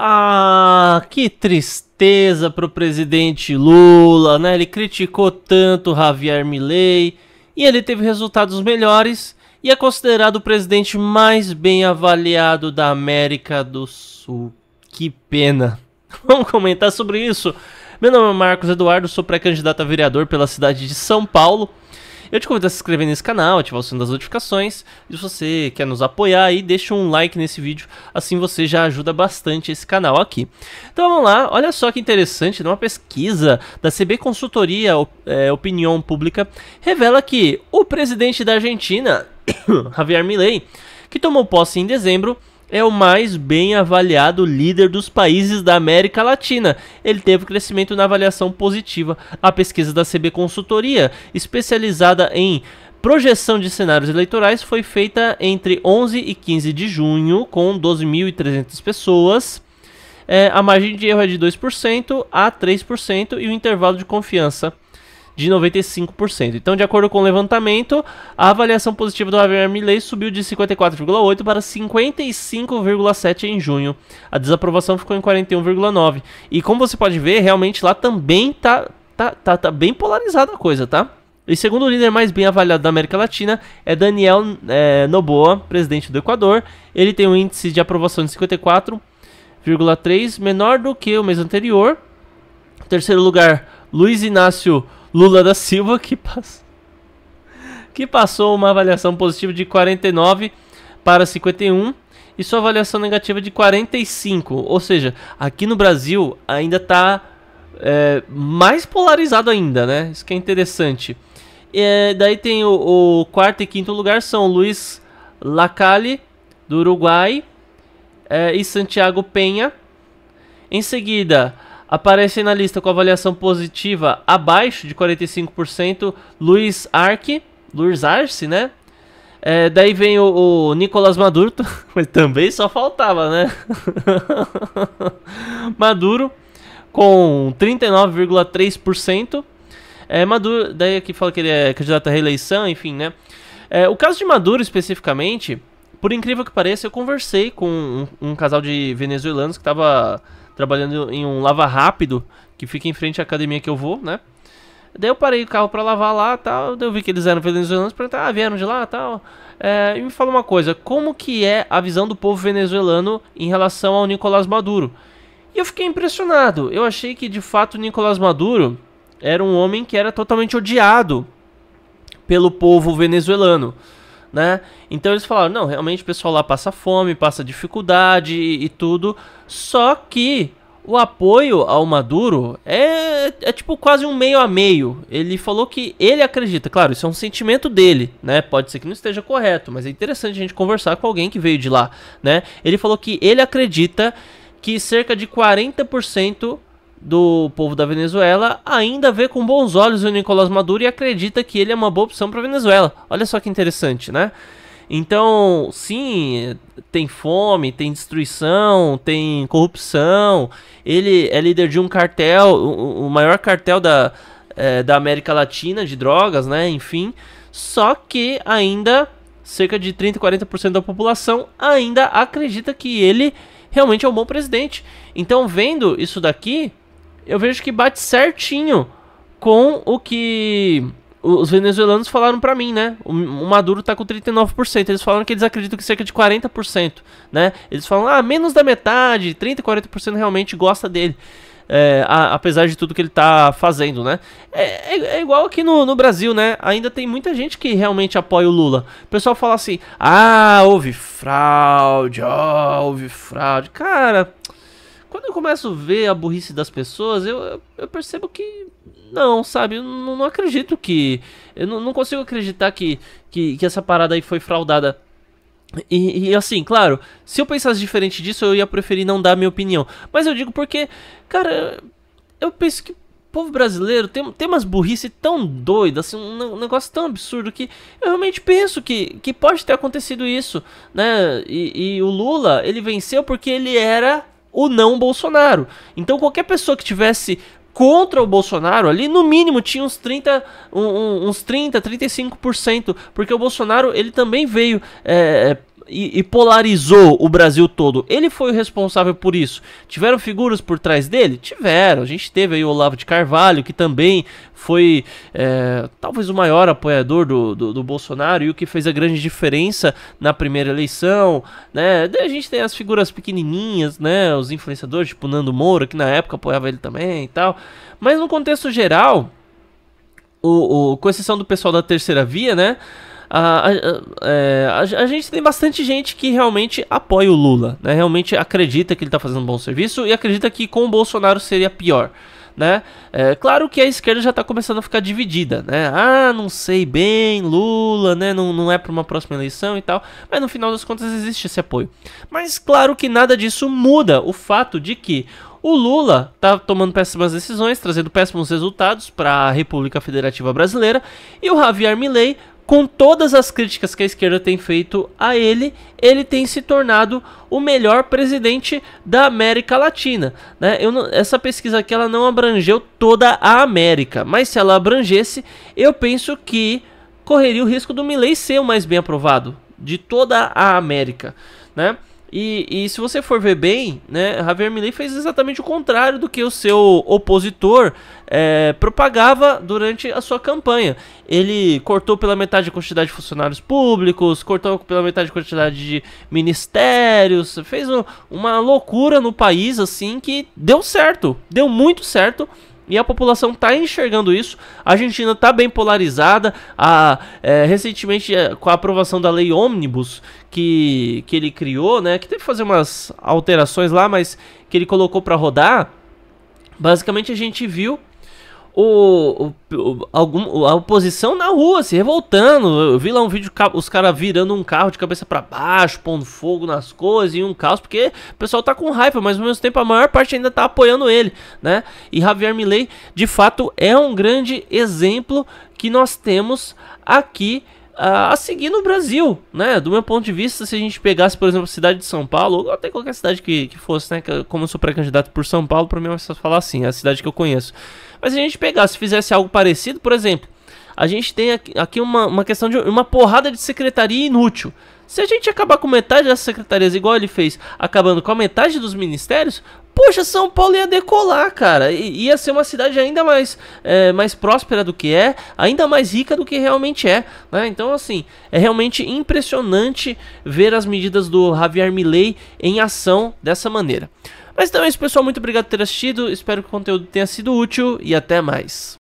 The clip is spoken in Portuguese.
Ah, que tristeza para o presidente Lula, né? Ele criticou tanto Javier Milei e ele teve resultados melhores e é considerado o presidente mais bem avaliado da América do Sul. Que pena. Vamos comentar sobre isso. Meu nome é Marcos Eduardo, sou pré-candidato a vereador pela cidade de São Paulo. Eu te convido a se inscrever nesse canal, ativar o sino das notificações. E se você quer nos apoiar aí, deixa um like nesse vídeo, assim você já ajuda bastante esse canal aqui. Então vamos lá, olha só que interessante, né? uma pesquisa da CB Consultoria é, Opinião Pública revela que o presidente da Argentina, Javier Milei, que tomou posse em dezembro, é o mais bem avaliado líder dos países da América Latina. Ele teve crescimento na avaliação positiva. A pesquisa da CB Consultoria, especializada em projeção de cenários eleitorais, foi feita entre 11 e 15 de junho, com 12.300 pessoas. É, a margem de erro é de 2% a 3% e o intervalo de confiança de 95%. Então, de acordo com o levantamento, a avaliação positiva do Javier Milei subiu de 54,8 para 55,7 em junho. A desaprovação ficou em 41,9. E como você pode ver, realmente lá também tá tá, tá, tá bem polarizada a coisa, tá? E segundo o líder mais bem avaliado da América Latina é Daniel é, Noboa, presidente do Equador. Ele tem um índice de aprovação de 54,3, menor do que o mês anterior. Terceiro lugar, Luiz Inácio Lula da Silva, que, pass... que passou uma avaliação positiva de 49 para 51 e sua avaliação negativa de 45. Ou seja, aqui no Brasil ainda está é, mais polarizado ainda, né? Isso que é interessante. É, daí tem o, o, quarto e quinto lugar são Luiz Lacalle, do Uruguai, é, e Santiago Penha. Em seguida, Aparecem na lista com avaliação positiva abaixo de 45% Luiz Arce, Luiz Arce, né? É, daí vem o, o Nicolas Maduro, mas também só faltava, né? Maduro com 39,3%. É, Maduro, daí aqui fala que ele é candidato à reeleição, enfim, né? É, o caso de Maduro especificamente, por incrível que pareça, eu conversei com um, um casal de venezuelanos que estava trabalhando em um lava rápido que fica em frente à academia que eu vou, né? Daí eu parei o carro para lavar lá tal. Daí eu vi que eles eram venezuelanos. Perguntei, ah, vieram de lá tal. É, e me fala uma coisa: como que é a visão do povo venezuelano em relação ao Nicolás Maduro? E eu fiquei impressionado. Eu achei que de fato o Nicolás Maduro era um homem que era totalmente odiado pelo povo venezuelano né? Então eles falaram, não, realmente o pessoal lá passa fome, passa dificuldade e, e tudo. Só que o apoio ao Maduro é, é tipo quase um meio a meio. Ele falou que ele acredita, claro, isso é um sentimento dele, né? Pode ser que não esteja correto, mas é interessante a gente conversar com alguém que veio de lá, né? Ele falou que ele acredita que cerca de 40% do povo da Venezuela ainda vê com bons olhos o Nicolás Maduro e acredita que ele é uma boa opção para a Venezuela. Olha só que interessante, né? Então, sim, tem fome, tem destruição, tem corrupção. Ele é líder de um cartel, o, maior cartel da, é, da América Latina de drogas, né? Enfim. Só que ainda cerca de 30, 40% da população ainda acredita que ele realmente é um bom presidente. Então, vendo isso daqui, eu vejo que bate certinho com o que os venezuelanos falaram para mim, né? O, Maduro tá com 39%. Eles falaram que eles acreditam que cerca de 40%, né? Eles falam, ah, menos da metade, 30, 40% realmente gosta dele. É, a, apesar de tudo que ele tá fazendo, né? É, é, é igual aqui no, no, Brasil, né? Ainda tem muita gente que realmente apoia o Lula. O pessoal fala assim, ah, houve fraude, oh, houve fraude. Cara, quando eu começo a ver a burrice das pessoas, eu, eu percebo que não, sabe? Eu não, não acredito que. Eu não, não consigo acreditar que, que, que essa parada aí foi fraudada. E, e, assim, claro, se eu pensasse diferente disso, eu ia preferir não dar minha opinião. Mas eu digo porque, cara, eu penso que o povo brasileiro tem, tem umas burrice tão doida, assim, um, negócio tão absurdo que eu realmente penso que, que pode ter acontecido isso, né? E, e o Lula, ele venceu porque ele era o não Bolsonaro. Então qualquer pessoa que tivesse contra o Bolsonaro ali, no mínimo tinha uns 30, um, uns 30, 35%, porque o Bolsonaro ele também veio é, é e, e, polarizou o Brasil todo. Ele foi o responsável por isso. Tiveram figuras por trás dele? Tiveram. A gente teve aí o Olavo de Carvalho, que também foi é, talvez o maior apoiador do, do, do, Bolsonaro e o que fez a grande diferença na primeira eleição. Né? A gente tem as figuras pequenininhas, né? os influenciadores, tipo Nando Moura, que na época apoiava ele também e tal. Mas no contexto geral, o, o, com exceção do pessoal da terceira via, né? a, a, é, a, a, gente tem bastante gente que realmente apoia o Lula, né? realmente acredita que ele está fazendo um bom serviço e acredita que com o Bolsonaro seria pior. Né? É, claro que a esquerda já está começando a ficar dividida, né? Ah, não sei bem, Lula, né? Não, não é para uma próxima eleição e tal. Mas no final das contas existe esse apoio. Mas claro que nada disso muda o fato de que o Lula está tomando péssimas decisões, trazendo péssimos resultados para a República Federativa Brasileira, e o Javier Milei com todas as críticas que a esquerda tem feito a ele, ele tem se tornado o melhor presidente da América Latina. Né? Não, essa pesquisa aqui ela não abrangeu toda a América, mas se ela abrangesse, eu penso que correria o risco do Milley ser o mais bem aprovado de toda a América. Né? E, e, se você for ver bem, né, Javier Milley fez exatamente o contrário do que o seu opositor é, propagava durante a sua campanha. Ele cortou pela metade a quantidade de funcionários públicos, cortou pela metade a quantidade de ministérios, fez um, uma loucura no país assim que deu certo, deu muito certo e a população está enxergando isso. A Argentina está bem polarizada. A, é, recentemente, é, com a aprovação da lei ônibus que, que ele criou, né, que teve que fazer umas alterações lá, mas que ele colocou para rodar, basicamente a gente viu o, o, algum, a oposição na rua se revoltando. Eu vi lá um vídeo, os caras virando um carro de cabeça para baixo, pondo fogo nas coisas e um caos, porque o pessoal tá com raiva, mas ao mesmo tempo a maior parte ainda tá apoiando ele, né? E Javier Milei, de fato, é um grande exemplo que nós temos aqui a, seguir no Brasil, né? Do meu ponto de vista, se a gente pegasse, por exemplo, a cidade de São Paulo, ou até qualquer cidade que, que fosse, né? Como eu sou pré-candidato por São Paulo, para mim é só falar assim, é a cidade que eu conheço. Mas se a gente pegasse fizesse algo parecido, por exemplo, a gente tem aqui uma, uma questão de uma porrada de secretaria inútil. Se a gente acabar com metade das secretarias, igual ele fez, acabando com a metade dos ministérios, poxa, São Paulo ia decolar, cara. I ia ser uma cidade ainda mais, é, mais próspera do que é, ainda mais rica do que realmente é. Né? Então, assim, é realmente impressionante ver as medidas do Javier Milei em ação dessa maneira. Mas então é isso, pessoal. Muito obrigado por ter assistido. Espero que o conteúdo tenha sido útil e até mais.